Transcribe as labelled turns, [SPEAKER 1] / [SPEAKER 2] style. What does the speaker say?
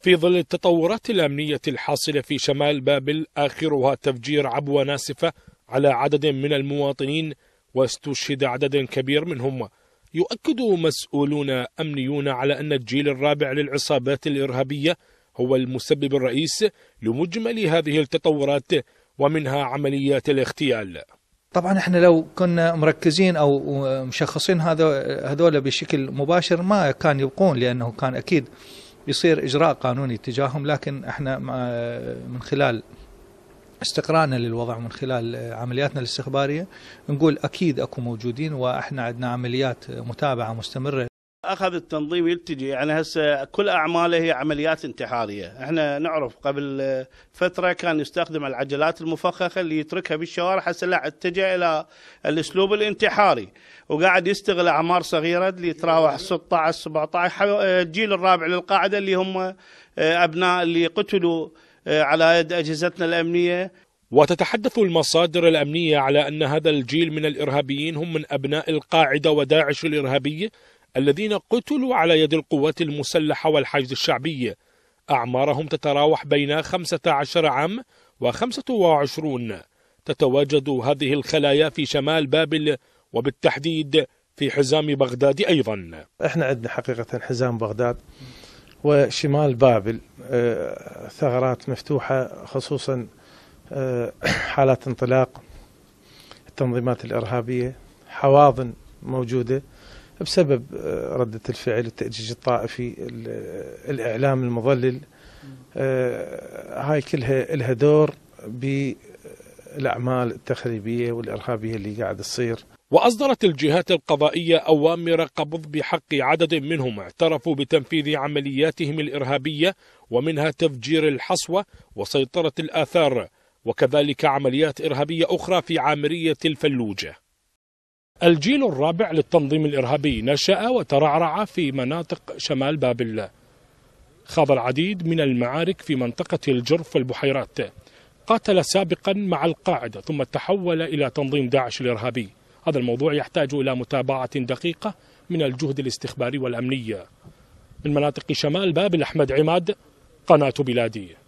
[SPEAKER 1] في ظل التطورات الأمنية الحاصلة في شمال بابل آخرها تفجير عبوة ناسفة على عدد من المواطنين واستشهد عدد كبير منهم يؤكد مسؤولون أمنيون على أن الجيل الرابع للعصابات الإرهابية هو المسبب الرئيس لمجمل هذه التطورات ومنها عمليات الاغتيال
[SPEAKER 2] طبعا احنا لو كنا مركزين او مشخصين هذول بشكل مباشر ما كان يبقون لانه كان اكيد يصير اجراء قانوني تجاههم لكن احنا من خلال استقرارنا للوضع من خلال عملياتنا الاستخباريه نقول اكيد اكو موجودين واحنا عندنا عمليات متابعه مستمره
[SPEAKER 3] اخذ التنظيم يلتجي يعني هسه كل اعماله هي عمليات انتحاريه، احنا نعرف قبل فتره كان يستخدم العجلات المفخخه اللي يتركها بالشوارع هسه لا اتجه الى الاسلوب الانتحاري وقاعد يستغل اعمار صغيره اللي تراوح 16 17 الجيل الرابع للقاعده اللي هم آه، ابناء اللي قتلوا آه، على يد اجهزتنا الامنيه وتتحدث المصادر الأمنية على أن هذا الجيل من الإرهابيين هم من
[SPEAKER 1] أبناء القاعدة وداعش الإرهابية الذين قتلوا على يد القوات المسلحة والحشد الشعبي أعمارهم تتراوح بين 15 عام و25 تتواجد هذه الخلايا في شمال بابل وبالتحديد في حزام بغداد أيضا
[SPEAKER 4] احنا عندنا حقيقة حزام بغداد وشمال بابل آه، ثغرات مفتوحة خصوصا آه، حالات انطلاق التنظيمات الإرهابية حواضن موجودة بسبب آه، ردة الفعل التأجيج الطائفي الإعلام المضلل آه، هاي كلها لها دور بالأعمال التخريبية والإرهابية اللي قاعد تصير وأصدرت
[SPEAKER 1] الجهات القضائية أوامر قبض بحق عدد منهم اعترفوا بتنفيذ عملياتهم الإرهابية ومنها تفجير الحصوة وسيطرة الآثار وكذلك عمليات إرهابية أخرى في عامرية الفلوجة الجيل الرابع للتنظيم الإرهابي نشأ وترعرع في مناطق شمال باب الله خاض العديد من المعارك في منطقة الجرف والبحيرات قاتل سابقا مع القاعدة ثم تحول إلى تنظيم داعش الإرهابي هذا الموضوع يحتاج إلى متابعة دقيقة من الجهد الاستخباري والأمنية من مناطق شمال
[SPEAKER 4] بابل أحمد عماد قناة بلادي